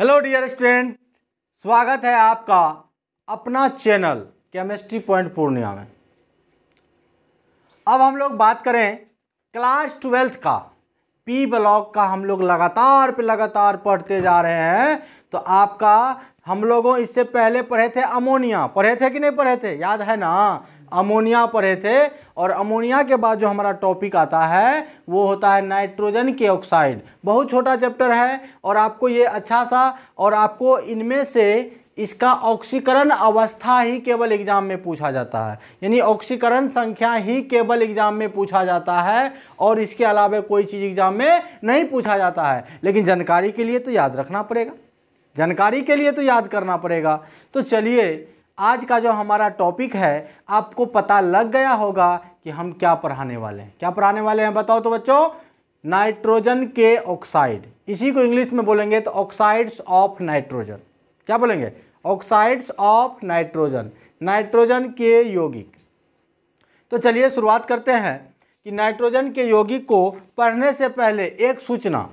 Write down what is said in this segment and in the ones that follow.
hello dear student स्वागत है आपका अपना चैनल केमिस्ट्री पॉइंट पूर्णिया में अब हम लोग बात करें क्लास ट्वेल्थ का पी ब्लॉक का हम लोग लगातार पे लगातार पढ़ते जा रहे हैं तो आपका हम लोगों इससे पहले पढ़े थे अमोनिया पढ़े थे कि नहीं पढ़े थे याद है ना अमोनिया पढ़े थे और अमोनिया के बाद जो हमारा टॉपिक आता है वो होता है नाइट्रोजन के ऑक्साइड बहुत छोटा चैप्टर है और आपको ये अच्छा सा और आपको इनमें से इसका ऑक्सीकरण अवस्था ही केवल एग्जाम में पूछा जाता है यानी ऑक्सीकरण संख्या ही केवल एग्जाम में पूछा जाता है और इसके अलावा कोई चीज़ एग्जाम में नहीं पूछा जाता है लेकिन जानकारी के लिए तो याद रखना पड़ेगा जानकारी के लिए तो याद करना पड़ेगा तो चलिए आज का जो हमारा टॉपिक है आपको पता लग गया होगा कि हम क्या पढ़ाने वाले हैं क्या पढ़ाने वाले हैं बताओ तो बच्चों नाइट्रोजन के ऑक्साइड इसी को इंग्लिश में बोलेंगे तो ऑक्साइड्स ऑफ नाइट्रोजन क्या बोलेंगे ऑक्साइड्स ऑफ नाइट्रोजन नाइट्रोजन के यौगिक तो चलिए शुरुआत करते हैं कि नाइट्रोजन के यौगिक को पढ़ने से पहले एक सूचना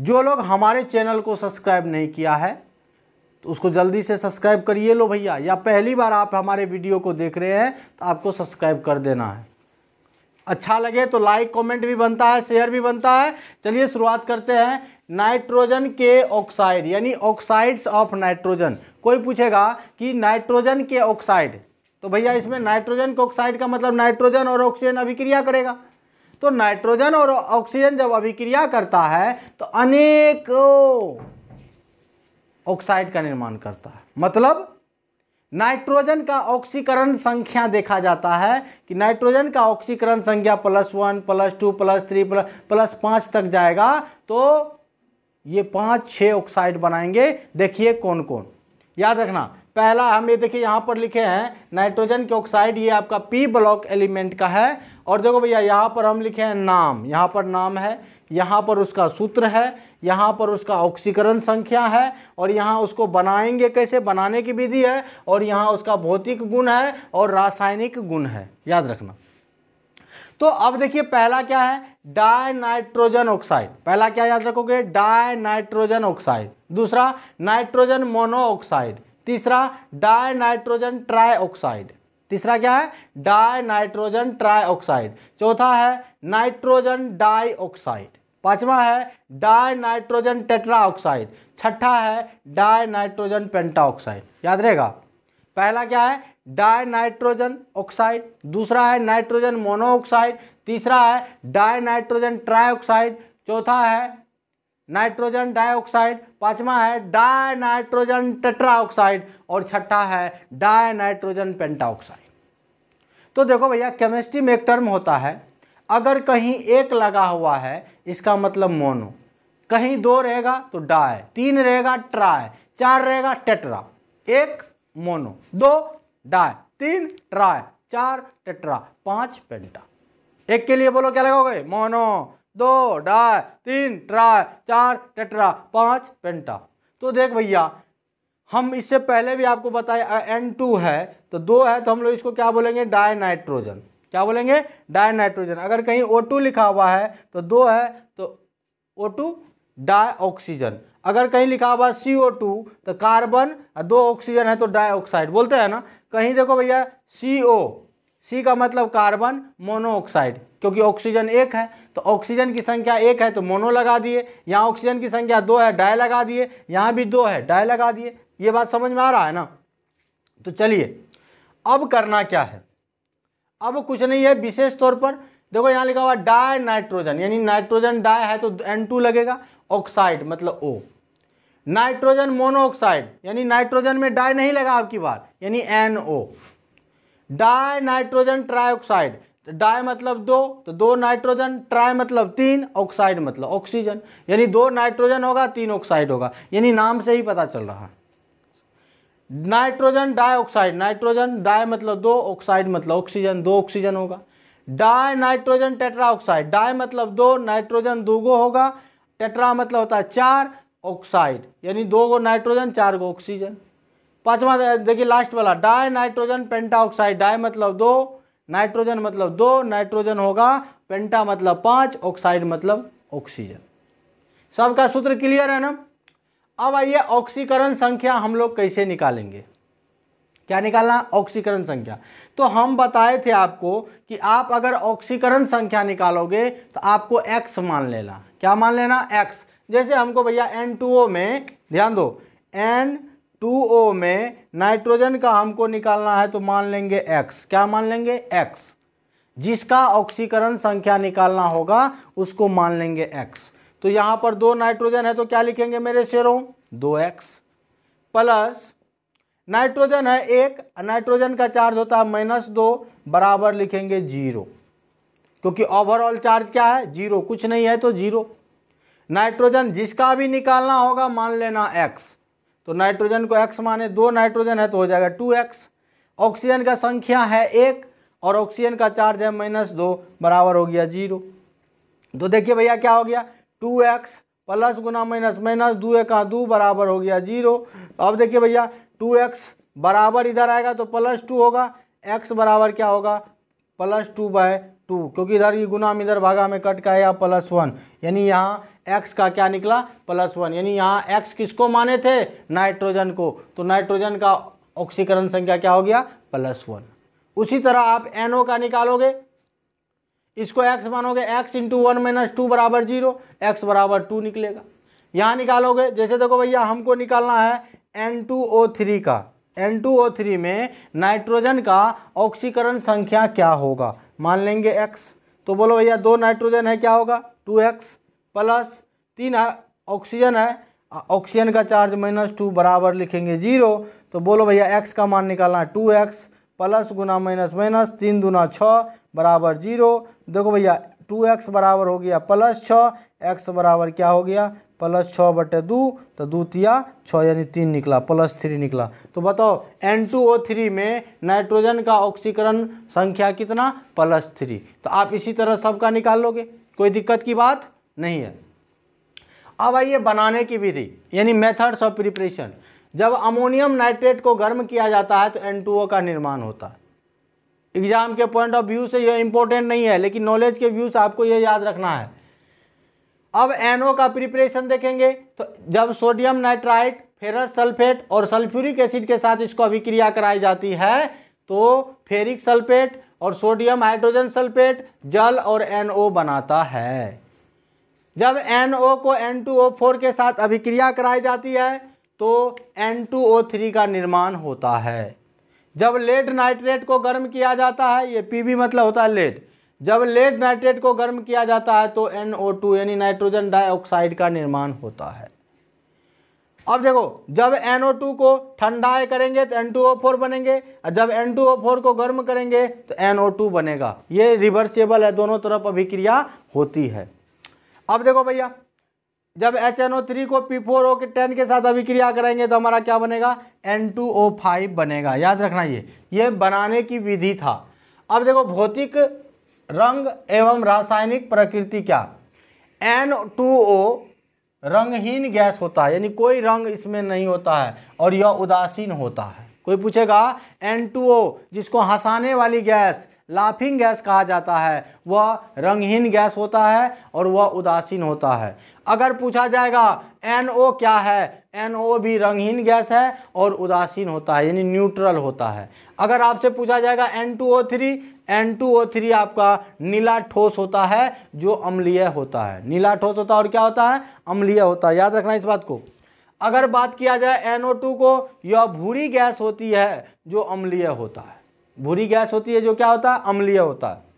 जो लोग हमारे चैनल को सब्सक्राइब नहीं किया है तो उसको जल्दी से सब्सक्राइब करिए लो भैया या पहली बार आप हमारे वीडियो को देख रहे हैं तो आपको सब्सक्राइब कर देना है अच्छा लगे तो लाइक कमेंट भी बनता है शेयर भी बनता है चलिए शुरुआत करते हैं नाइट्रोजन के ऑक्साइड यानी ऑक्साइड्स ऑफ नाइट्रोजन कोई पूछेगा कि नाइट्रोजन के ऑक्साइड तो भैया इसमें नाइट्रोजन के ऑक्साइड का मतलब नाइट्रोजन और ऑक्सीजन अभिक्रिया करेगा तो नाइट्रोजन और ऑक्सीजन जब अभिक्रिया करता है तो अनेकों ऑक्साइड का निर्माण करता है मतलब नाइट्रोजन का ऑक्सीकरण संख्या देखा जाता है कि नाइट्रोजन का ऑक्सीकरण संख्या plus one plus two plus three plus plus पाँच तक जाएगा तो ये पाँच छः ऑक्साइड बनाएंगे देखिए कौन कौन याद रखना पहला हम ये देखिए यहाँ पर लिखे हैं नाइट्रोजन के ऑक्साइड ये आपका पी ब्लॉक एलिमेंट का है और देखो भैया यहाँ पर हम लिखे हैं नाम यहाँ पर नाम है यहाँ पर उसका सूत्र है यहाँ पर उसका ऑक्सीकरण संख्या है और यहाँ उसको बनाएंगे कैसे बनाने की विधि है और यहाँ उसका भौतिक गुण है और रासायनिक गुण है याद रखना तो अब देखिए पहला क्या है डायनाइट्रोजन नाइट्रोजन ऑक्साइड पहला क्या याद रखोगे डाई नाइट्रोजन ऑक्साइड दूसरा नाइट्रोजन मोनोऑक्साइड तीसरा डाई नाइट्रोजन ट्राई ऑक्साइड तीसरा क्या है डाई नाइट्रोजन ट्राई ऑक्साइड चौथा है नाइट्रोजन डाई ऑक्साइड पांचवा है डाई नाइट्रोजन टेट्रा ऑक्साइड छठा है डाई नाइट्रोजन पेंटाऑक्साइड याद रहेगा पहला क्या है डाई नाइट्रोजन ऑक्साइड दूसरा है नाइट्रोजन मोनोऑक्साइड तीसरा है डाई नाइट्रोजन ऑक्साइड चौथा है नाइट्रोजन डाइऑक्साइड पांचवा है डाई नाइट्रोजन टेट्राऑक्साइड और छठा है डाई नाइट्रोजन पेंटाऑक्साइड तो देखो भैया केमिस्ट्री में एक टर्म होता है अगर कहीं एक लगा हुआ है इसका मतलब मोनो कहीं दो रहेगा तो डाय तीन रहेगा ट्राय चार रहेगा टेट्रा एक मोनो दो डाय तीन ट्राय चार टेट्रा पाँच पेंटा एक के लिए बोलो क्या लगाओगे मोनो दो डाय तीन ट्राय चार टेट्रा पाँच पेंटा तो देख भैया हम इससे पहले भी आपको बताए एन टू है तो दो है तो हम लोग इसको क्या बोलेंगे डाय नाइट्रोजन क्या बोलेंगे डाई नाइट्रोजन अगर कहीं O2 लिखा हुआ है तो दो है तो O2 डाई ऑक्सीजन अगर कहीं लिखा हुआ है सी तो कार्बन और दो ऑक्सीजन है तो डाइऑक्साइड बोलते हैं ना कहीं देखो भैया सी ओ सी का मतलब कार्बन मोनोऑक्साइड क्योंकि ऑक्सीजन एक है तो ऑक्सीजन की संख्या एक है तो मोनो लगा दिए यहाँ ऑक्सीजन की संख्या दो है डाई लगा दिए यहाँ भी दो है डाई लगा दिए ये बात समझ में आ रहा है ना तो चलिए अब करना क्या है अब कुछ नहीं है विशेष तौर पर देखो यहाँ लिखा हुआ डाई नाइट्रोजन यानी नाइट्रोजन डाई है तो N2 लगेगा ऑक्साइड मतलब O नाइट्रोजन मोनोऑक्साइड यानी नाइट्रोजन में डाई नहीं लगा आपकी बार यानी N O di nitrogen trioxide तो डाई मतलब दो तो दो नाइट्रोजन ट्राई मतलब तीन ऑक्साइड मतलब ऑक्सीजन यानी दो नाइट्रोजन होगा तीन ऑक्साइड होगा यानी नाम से ही पता चल रहा है नाइट्रोजन डाइऑक्साइड नाइट्रोजन डाई मतलब दो ऑक्साइड मतलब ऑक्सीजन दो ऑक्सीजन होगा डाई नाइट्रोजन टेट्राऑक्साइड डाई मतलब दो नाइट्रोजन दो गो होगा टेट्रा मतलब होता है चार ऑक्साइड यानी दो गो नाइट्रोजन चार गो ऑक्सीजन पांचवा देखिए लास्ट वाला डाई नाइट्रोजन पेंटाऑक्साइड डाई मतलब दो नाइट्रोजन मतलब दो नाइट्रोजन होगा पेंटा मतलब पाँच ऑक्साइड मतलब ऑक्सीजन सबका सूत्र क्लियर है ना अब आइए ऑक्सीकरण संख्या हम लोग कैसे निकालेंगे क्या निकालना ऑक्सीकरण संख्या तो हम बताए थे आपको कि आप अगर ऑक्सीकरण संख्या निकालोगे तो आपको x मान लेना क्या मान लेना x जैसे हमको भैया N2O में ध्यान दो N2O में नाइट्रोजन का हमको निकालना है तो मान लेंगे x क्या मान लेंगे x जिसका ऑक्सीकरण संख्या निकालना होगा उसको मान लेंगे x तो यहाँ पर दो नाइट्रोजन है तो क्या लिखेंगे मेरे शेरों दो एक्स प्लस नाइट्रोजन है एक नाइट्रोजन का चार्ज होता है माइनस दो बराबर लिखेंगे जीरो क्योंकि ओवरऑल चार्ज क्या है जीरो कुछ नहीं है तो जीरो नाइट्रोजन जिसका भी निकालना होगा मान लेना एक्स तो नाइट्रोजन को एक्स माने दो नाइट्रोजन है तो हो जाएगा टू एक्स ऑक्सीजन का संख्या है एक और ऑक्सीजन का चार्ज है माइनस दो बराबर हो गया जीरो तो देखिए भैया क्या हो गया टू एक्स प्लस गुना माइनस माइनस दो एक दो बराबर हो गया जीरो अब देखिए भैया टू एक्स बराबर इधर आएगा तो प्लस टू होगा एक्स बराबर क्या होगा प्लस टू बाय टू क्योंकि इधर ये गुना में इधर भागा में कट का या प्लस वन यानी यहाँ एक्स का क्या निकला प्लस वन यानी यहाँ एक्स किसको माने थे नाइट्रोजन को तो नाइट्रोजन का ऑक्सीकरण संख्या क्या हो गया प्लस वन उसी तरह आप एनओ का निकालोगे इसको एक्स मानोगे X into one minus two बराबर जीरो एक्स बराबर टू निकलेगा यहाँ निकालोगे जैसे देखो भैया हमको निकालना है एन टू ओ थ्री का एन टू ओ थ्री में नाइट्रोजन का ऑक्सीकरण संख्या क्या होगा मान लेंगे एक्स तो बोलो भैया दो नाइट्रोजन है क्या होगा टू एक्स प्लस तीन ऑक्सीजन है ऑक्सीजन का चार्ज माइनस टू बराबर लिखेंगे जीरो तो बोलो भैया एक्स का मान निकालना है टू एक्स प्लस गुना माइनस माइनस तीन दुना छः बराबर जीरो देखो भैया टू एक्स बराबर हो गया प्लस छः एक्स बराबर क्या हो गया प्लस छः बटे दो तो दो तिया छः यानी तीन निकला प्लस थ्री निकला तो बताओ एन टू ओ थ्री में नाइट्रोजन का ऑक्सीकरण संख्या कितना प्लस थ्री तो आप इसी तरह सबका निकाल लोगे कोई दिक्कत की बात नहीं है अब आइए बनाने की विधि यानी मेथड्स ऑफ प्रिपरेशन जब अमोनियम नाइट्रेट को गर्म किया जाता है तो एन टू ओ का निर्माण होता है एग्ज़ाम के पॉइंट ऑफ व्यू से यह इम्पोर्टेंट नहीं है लेकिन नॉलेज के व्यू से आपको ये याद रखना है अब एनओ का प्रिपरेशन देखेंगे तो जब सोडियम नाइट्राइट फेरस सल्फेट और सल्फ्यूरिक एसिड के साथ इसको अभिक्रिया कराई जाती है तो फेरिक सल्फेट और सोडियम हाइड्रोजन सल्फेट जल और एनओ बनाता है जब एनओ को एन के साथ अभिक्रिया कराई जाती है तो एन का निर्माण होता है जब लेड नाइट्रेट को गर्म किया जाता है ये पी मतलब होता है लेड जब लेड नाइट्रेट को गर्म किया जाता है तो NO2 यानी नाइट्रोजन डाइऑक्साइड का निर्माण होता है अब देखो जब NO2 को ठंडाए करेंगे तो N2O4 बनेंगे और जब N2O4 को गर्म करेंगे तो NO2 बनेगा ये रिवर्सेबल है दोनों तरफ अभिक्रिया होती है अब देखो भैया जब एच एन ओ थ्री को पी फोर ओ के टेन के साथ अभिक्रिया करेंगे तो हमारा क्या बनेगा एन टू ओ फाइव बनेगा याद रखना ये ये बनाने की विधि था अब देखो भौतिक रंग एवं रासायनिक प्रकृति क्या एन टू ओ रंगहीन गैस होता है यानी कोई रंग इसमें नहीं होता है और यह उदासीन होता है कोई पूछेगा एन टू ओ जिसको हंसाने वाली गैस लाफिंग गैस कहा जाता है वह रंगहीन गैस होता है और वह उदासीन होता है अगर पूछा जाएगा NO क्या है NO भी रंगहीन गैस है और उदासीन होता है यानी न्यूट्रल होता है अगर आपसे पूछा जाएगा N2O3 N2O3 आपका नीला ठोस होता है जो अम्लीय होता है नीला ठोस होता है और क्या होता है अम्लीय होता है याद रखना इस बात को अगर बात किया जाए टू को यह भूरी गैस होती है जो अम्लीय होता है भूरी गैस होती है जो क्या होता है अम्लीय होता है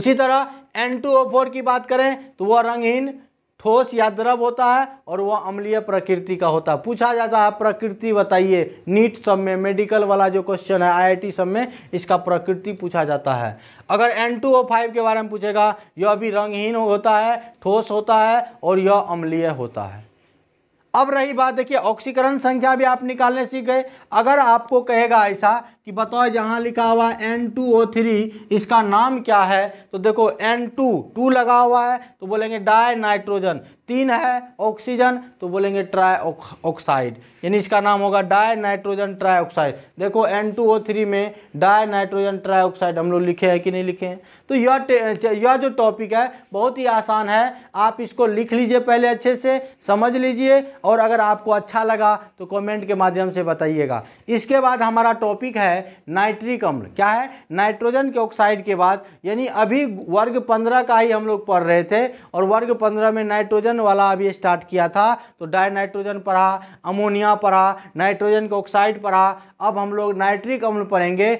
उसी तरह N2O4 की बात करें तो वह रंगहीन ठोस या द्रव होता है और वह अम्लीय प्रकृति का होता है पूछा जाता है प्रकृति बताइए नीट सब में मेडिकल वाला जो क्वेश्चन है आईआईटी सब में इसका प्रकृति पूछा जाता है अगर N2O5 के बारे में पूछेगा यह भी रंगहीन होता है ठोस होता है और यह अम्लीय होता है अब रही बात देखिए ऑक्सीकरण संख्या भी आप निकालने सीख गए अगर आपको कहेगा ऐसा कि बताओ यहाँ लिखा हुआ है एन टू ओ थ्री इसका नाम क्या है तो देखो एन टू टू लगा हुआ है तो बोलेंगे डाई नाइट्रोजन तीन है ऑक्सीजन तो बोलेंगे ट्राई ऑक्साइड यानी इसका नाम होगा डाई नाइट्रोजन ट्राई ऑक्साइड देखो एन टू ओ थ्री में डाई नाइट्रोजन ट्राई ऑक्साइड हम लोग लिखे हैं कि नहीं लिखे हैं तो यह यह जो टॉपिक है बहुत ही आसान है आप इसको लिख लीजिए पहले अच्छे से समझ लीजिए और अगर आपको अच्छा लगा तो कमेंट के माध्यम से बताइएगा इसके बाद हमारा टॉपिक है है नाइट्रिक अम्ल क्या है नाइट्रोजन के ऑक्साइड के बाद यानी अभी वर्ग पंद्रह का ही हम लोग पढ़ रहे थे और वर्ग पंद्रह में नाइट्रोजन वाला अभी स्टार्ट किया था तो डाई नाइट्रोजन पढ़ा अमोनिया पढ़ा नाइट्रोजन के ऑक्साइड पढ़ा अब हम लोग नाइट्रिक अम्ल पढ़ेंगे